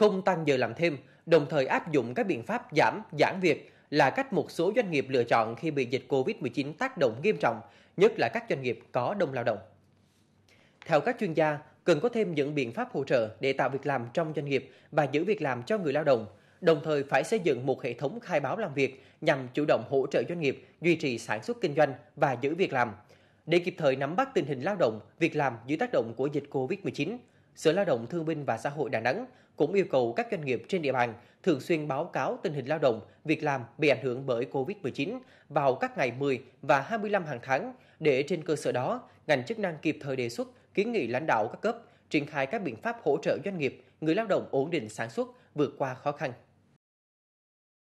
không tăng giờ làm thêm, đồng thời áp dụng các biện pháp giảm, giãn việc là cách một số doanh nghiệp lựa chọn khi bị dịch COVID-19 tác động nghiêm trọng, nhất là các doanh nghiệp có đông lao động. Theo các chuyên gia, cần có thêm những biện pháp hỗ trợ để tạo việc làm trong doanh nghiệp và giữ việc làm cho người lao động, đồng thời phải xây dựng một hệ thống khai báo làm việc nhằm chủ động hỗ trợ doanh nghiệp duy trì sản xuất kinh doanh và giữ việc làm, để kịp thời nắm bắt tình hình lao động, việc làm dưới tác động của dịch COVID-19, Sở Lao động Thương binh và Xã hội Đà Nẵng cũng yêu cầu các doanh nghiệp trên địa bàn thường xuyên báo cáo tình hình lao động, việc làm bị ảnh hưởng bởi COVID-19 vào các ngày 10 và 25 hàng tháng để trên cơ sở đó, ngành chức năng kịp thời đề xuất, kiến nghị lãnh đạo các cấp triển khai các biện pháp hỗ trợ doanh nghiệp, người lao động ổn định sản xuất vượt qua khó khăn.